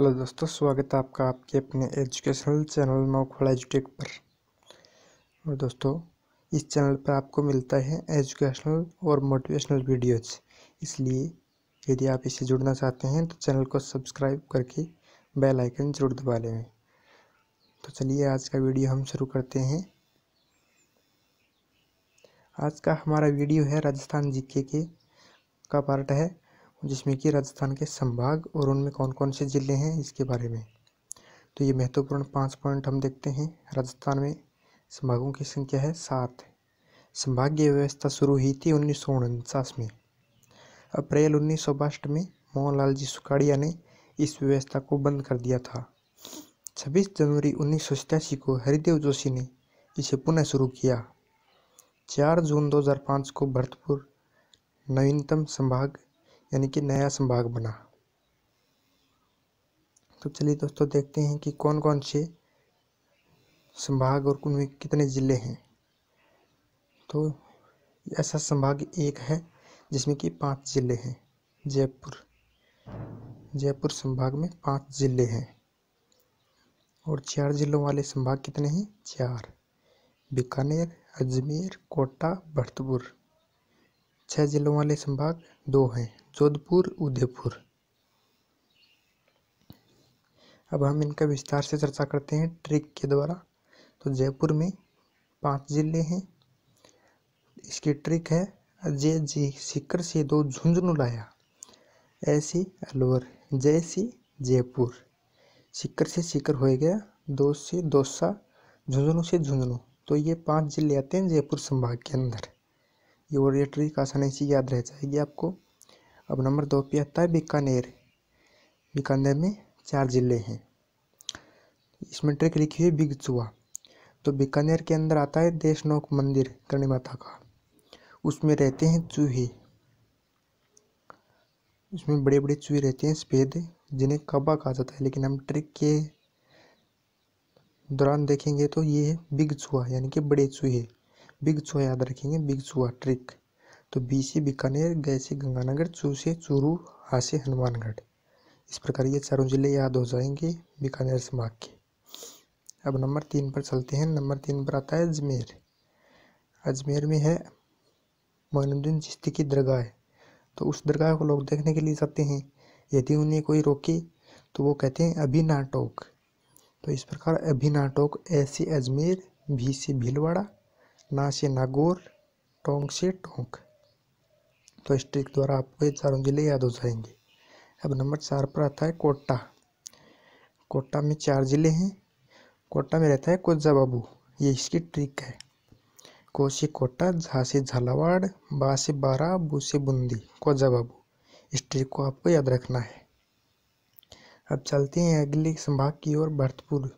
hello दोस्तों स्वागत है आपका आपके अपने एजुकेशनल चैनल नौखड़ा एजुटेक पर और दोस्तों इस चैनल पर आपको मिलता है एजुकेशनल और मोटिवेशनल वीडियोज इसलिए यदि आप इससे जुड़ना चाहते हैं तो चैनल को सब्सक्राइब करके बेल आइकन जरूर दबा लें तो चलिए आज का वीडियो हम शुरू करते हैं आज का हमारा वीडियो है राजस्थान जी के का पार्ट है जिसमें कि राजस्थान के संभाग और उनमें कौन कौन से ज़िले हैं इसके बारे में तो ये महत्वपूर्ण पाँच पॉइंट हम देखते हैं राजस्थान में संभागों की संख्या है सात संभागीय व्यवस्था शुरू हुई थी उन्नीस में अप्रैल उन्नीस में मोहनलाल जी सुखाड़िया ने इस व्यवस्था को बंद कर दिया था 26 जनवरी उन्नीस को हरिदेव जोशी ने इसे पुनः शुरू किया 4 जून 2005 को भरतपुर नवीनतम संभाग यानी कि नया संभाग बना तो चलिए दोस्तों देखते हैं कि कौन कौन से संभाग और उनमें कितने ज़िले हैं तो ऐसा संभाग एक है जिसमें कि पांच ज़िले हैं जयपुर जयपुर संभाग में पांच ज़िले हैं और चार ज़िलों वाले संभाग कितने हैं चार बीकानेर अजमेर कोटा भरतपुर छः ज़िलों वाले संभाग दो हैं जोधपुर उदयपुर अब हम इनका विस्तार से चर्चा करते हैं ट्रिक के द्वारा तो जयपुर में पांच जिले हैं इसकी ट्रिक है जय जी सिकर से दो झुंझुनू लाया ऐसे अलवर जैसी जयपुर सिकर से सिकर हो गया दो से दोसा झुंझुनू से झुंझुनू तो ये पांच जिले आते हैं जयपुर संभाग के अंदर ये और ये ट्रिक आसानी से याद रह जाएगी आपको अब नंबर दो पे आता है बीकानेर बीकानेर में चार ज़िले हैं इसमें ट्रिक लिखी हुई बिग चुआ तो बीकानेर के अंदर आता है देशनोक मंदिर करणी माता का उसमें रहते हैं चूहे उसमें बड़े बड़े चूहे रहते हैं सफ़ेद जिन्हें कबा कहा जाता है लेकिन हम ट्रिक के दौरान देखेंगे तो ये है बिग चूहा यानी कि बड़े चूहे बिग चूहा याद रखेंगे बिग चूहा ट्रिक तो बी से बीकानेर गए से गंगानगर चू से चूरू आ से हनुमानगढ़ इस प्रकार ये चारों ज़िले याद हो जाएंगे बीकानेर संभाग के अब नंबर तीन पर चलते हैं नंबर तीन पर आता है अजमेर अजमेर में है मोइनुद्दीन चिश्ती की दरगाह तो उस दरगाह को लोग देखने के लिए जाते हैं यदि उन्हें कोई रोके तो वो कहते हैं अभी नाटोक तो इस प्रकार अभी नाटोक ए से अजमेर भी से भीलवाड़ा ना से नागौर टोंक से टोंक तो इस ट्रिक द्वारा आपको ये चारों जिले याद हो जाएंगे अब नंबर चार पर आता है कोटा कोटा में चार ज़िले हैं कोटा में रहता है कोजा बाबू ये इसकी ट्रिक है कोसी कोटा झा से झालावाड़ बा से बारा बू से बूंदी कोजा बाबू इस ट्रिक को आपको याद रखना है अब चलते हैं अगले संभाग की ओर भरतपुर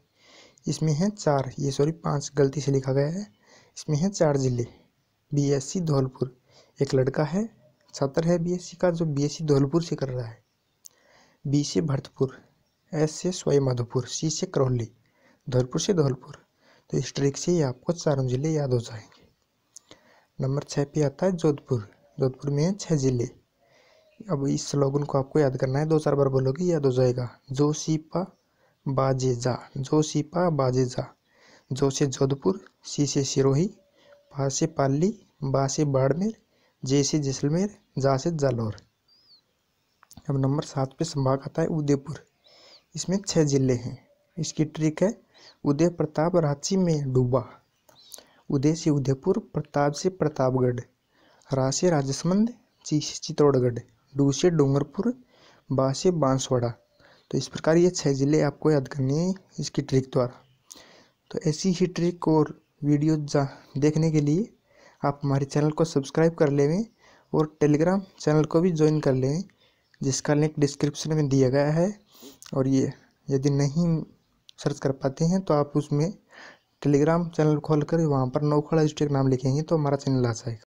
इसमें है चार ये सॉरी पांच गलती से लिखा गया है इसमें है चार ज़िले बीएससी धौलपुर एक लड़का है छात्र है बीएससी का जो बीएससी धौलपुर से कर रहा है बी से भरतपुर एस से स्वाई माधोपुर सी से करौली धौलपुर से धौलपुर तो इस ट्रिक से ही आपको चारों जिले याद हो जाएंगे नंबर छः पे आता है जोधपुर जोधपुर में है छः जिले अब इस स्लोगन को आपको याद करना है दो चार बार बोलोगे याद हो जाएगा जो सीपा बाजे जा जो सीपा बाजे जा जो से जोधपुर सी से सिरोही पा से पाली बा से बाड़मेर जैसे जैसलमेर से जालौर अब नंबर सात पे संभाग आता है उदयपुर इसमें छः ज़िले हैं इसकी ट्रिक है उदय प्रताप रांची में डूबा उदय से उदयपुर प्रताप से प्रतापगढ़ रा से राजसमंद ची से चित्तौड़गढ़ डू से डूंगरपुर बा से बांसवाड़ा तो इस प्रकार ये छः ज़िले आपको याद करनी है इसकी ट्रिक द्वारा तो ऐसी ही ट्रिक और वीडियो जा देखने के लिए आप हमारे चैनल को सब्सक्राइब कर लेवें और टेलीग्राम चैनल को भी ज्वाइन कर लें जिसका लिंक डिस्क्रिप्शन में दिया गया है और ये यदि नहीं सर्च कर पाते हैं तो आप उसमें टेलीग्राम चैनल खोल कर वहाँ पर नौखड़ा स्टेट नाम लिखेंगे तो हमारा चैनल आ जाएगा